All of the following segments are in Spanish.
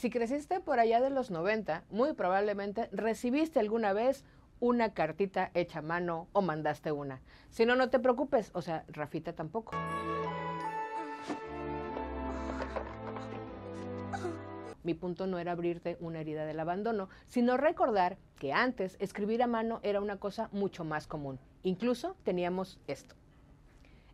Si creciste por allá de los 90, muy probablemente recibiste alguna vez una cartita hecha a mano o mandaste una. Si no, no te preocupes, o sea, Rafita tampoco. Mi punto no era abrirte una herida del abandono, sino recordar que antes escribir a mano era una cosa mucho más común. Incluso teníamos esto.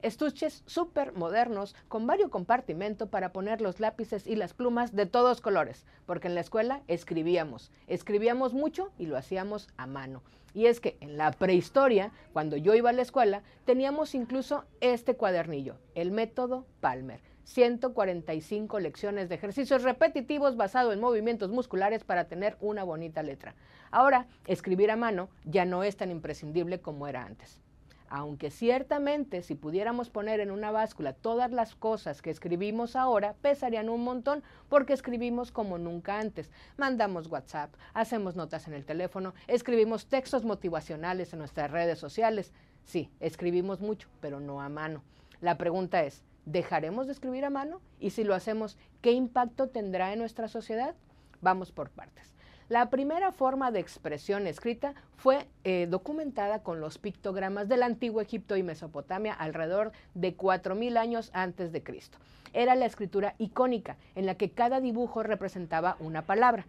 Estuches súper modernos con varios compartimentos para poner los lápices y las plumas de todos colores, porque en la escuela escribíamos, escribíamos mucho y lo hacíamos a mano. Y es que en la prehistoria, cuando yo iba a la escuela, teníamos incluso este cuadernillo, el método Palmer. 145 lecciones de ejercicios repetitivos basado en movimientos musculares para tener una bonita letra. Ahora, escribir a mano ya no es tan imprescindible como era antes. Aunque ciertamente si pudiéramos poner en una báscula todas las cosas que escribimos ahora, pesarían un montón porque escribimos como nunca antes. Mandamos WhatsApp, hacemos notas en el teléfono, escribimos textos motivacionales en nuestras redes sociales. Sí, escribimos mucho, pero no a mano. La pregunta es, ¿dejaremos de escribir a mano? Y si lo hacemos, ¿qué impacto tendrá en nuestra sociedad? Vamos por partes. La primera forma de expresión escrita fue eh, documentada con los pictogramas del antiguo Egipto y Mesopotamia alrededor de 4.000 años antes de Cristo. Era la escritura icónica, en la que cada dibujo representaba una palabra.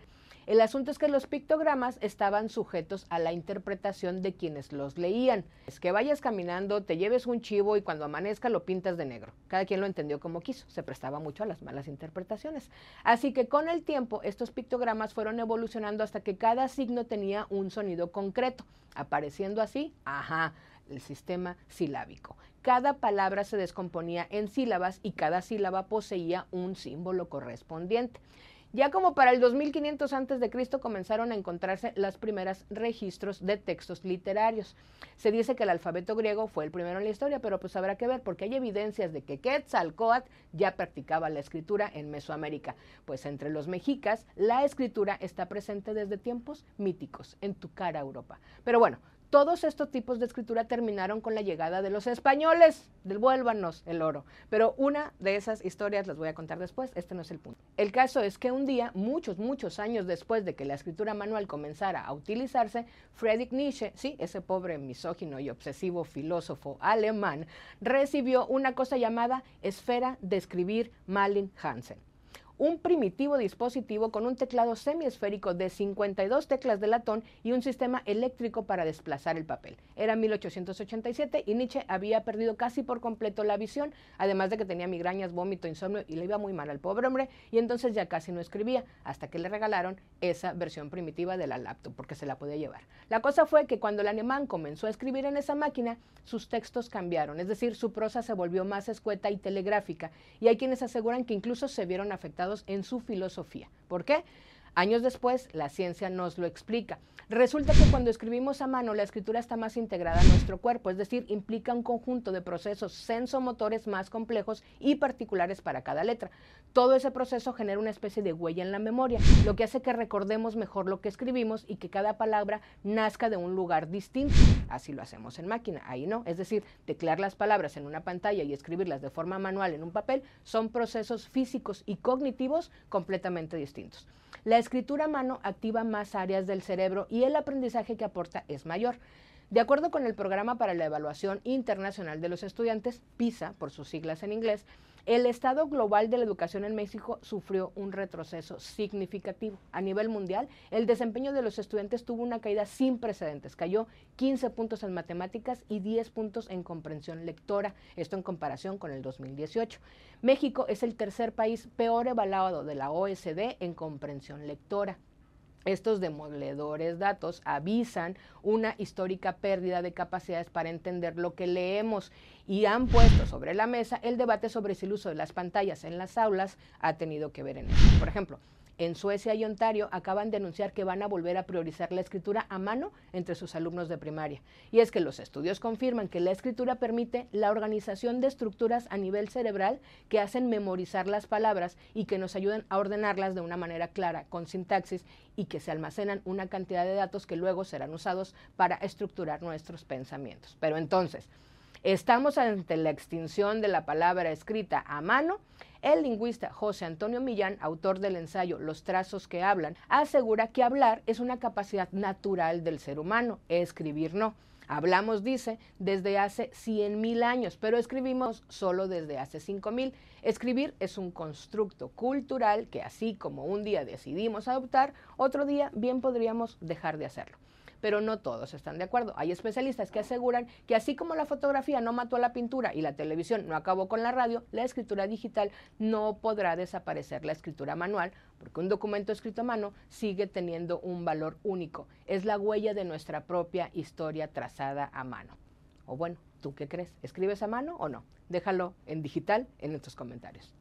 El asunto es que los pictogramas estaban sujetos a la interpretación de quienes los leían. Es que vayas caminando, te lleves un chivo y cuando amanezca lo pintas de negro. Cada quien lo entendió como quiso, se prestaba mucho a las malas interpretaciones. Así que con el tiempo estos pictogramas fueron evolucionando hasta que cada signo tenía un sonido concreto, apareciendo así, ajá, el sistema silábico. Cada palabra se descomponía en sílabas y cada sílaba poseía un símbolo correspondiente. Ya como para el 2500 antes de Cristo comenzaron a encontrarse las primeras registros de textos literarios. Se dice que el alfabeto griego fue el primero en la historia, pero pues habrá que ver porque hay evidencias de que Quetzalcoatl ya practicaba la escritura en Mesoamérica. Pues entre los mexicas la escritura está presente desde tiempos míticos en tu cara Europa. Pero bueno, todos estos tipos de escritura terminaron con la llegada de los españoles. Devuélvanos el oro. Pero una de esas historias las voy a contar después. Este no es el punto. El caso es que un día, muchos, muchos años después de que la escritura manual comenzara a utilizarse, Friedrich Nietzsche, sí, ese pobre misógino y obsesivo filósofo alemán, recibió una cosa llamada esfera de escribir Malin Hansen un primitivo dispositivo con un teclado semiesférico de 52 teclas de latón y un sistema eléctrico para desplazar el papel. Era 1887 y Nietzsche había perdido casi por completo la visión, además de que tenía migrañas, vómito, insomnio y le iba muy mal al pobre hombre y entonces ya casi no escribía hasta que le regalaron esa versión primitiva de la laptop porque se la podía llevar. La cosa fue que cuando el alemán comenzó a escribir en esa máquina, sus textos cambiaron, es decir, su prosa se volvió más escueta y telegráfica y hay quienes aseguran que incluso se vieron afectados en su filosofía. ¿Por qué? Años después, la ciencia nos lo explica. Resulta que cuando escribimos a mano, la escritura está más integrada a nuestro cuerpo, es decir, implica un conjunto de procesos sensomotores más complejos y particulares para cada letra. Todo ese proceso genera una especie de huella en la memoria, lo que hace que recordemos mejor lo que escribimos y que cada palabra nazca de un lugar distinto. Así lo hacemos en máquina, ahí no. Es decir, teclear las palabras en una pantalla y escribirlas de forma manual en un papel son procesos físicos y cognitivos completamente distintos. La escritura a mano activa más áreas del cerebro y el aprendizaje que aporta es mayor. De acuerdo con el Programa para la Evaluación Internacional de los Estudiantes, PISA, por sus siglas en inglés, el estado global de la educación en México sufrió un retroceso significativo. A nivel mundial, el desempeño de los estudiantes tuvo una caída sin precedentes. Cayó 15 puntos en matemáticas y 10 puntos en comprensión lectora, esto en comparación con el 2018. México es el tercer país peor evaluado de la OSD e en comprensión lectora. Estos demoledores datos avisan una histórica pérdida de capacidades para entender lo que leemos y han puesto sobre la mesa el debate sobre si el uso de las pantallas en las aulas ha tenido que ver en esto. Por ejemplo, en Suecia y Ontario acaban de anunciar que van a volver a priorizar la escritura a mano entre sus alumnos de primaria. Y es que los estudios confirman que la escritura permite la organización de estructuras a nivel cerebral que hacen memorizar las palabras y que nos ayudan a ordenarlas de una manera clara, con sintaxis y que se almacenan una cantidad de datos que luego serán usados para estructurar nuestros pensamientos. Pero entonces, estamos ante la extinción de la palabra escrita a mano el lingüista José Antonio Millán, autor del ensayo Los trazos que hablan, asegura que hablar es una capacidad natural del ser humano, escribir no. Hablamos, dice, desde hace 100.000 años, pero escribimos solo desde hace 5.000. Escribir es un constructo cultural que así como un día decidimos adoptar, otro día bien podríamos dejar de hacerlo pero no todos están de acuerdo. Hay especialistas que aseguran que así como la fotografía no mató a la pintura y la televisión no acabó con la radio, la escritura digital no podrá desaparecer la escritura manual, porque un documento escrito a mano sigue teniendo un valor único. Es la huella de nuestra propia historia trazada a mano. O bueno, ¿tú qué crees? ¿Escribes a mano o no? Déjalo en digital en nuestros comentarios.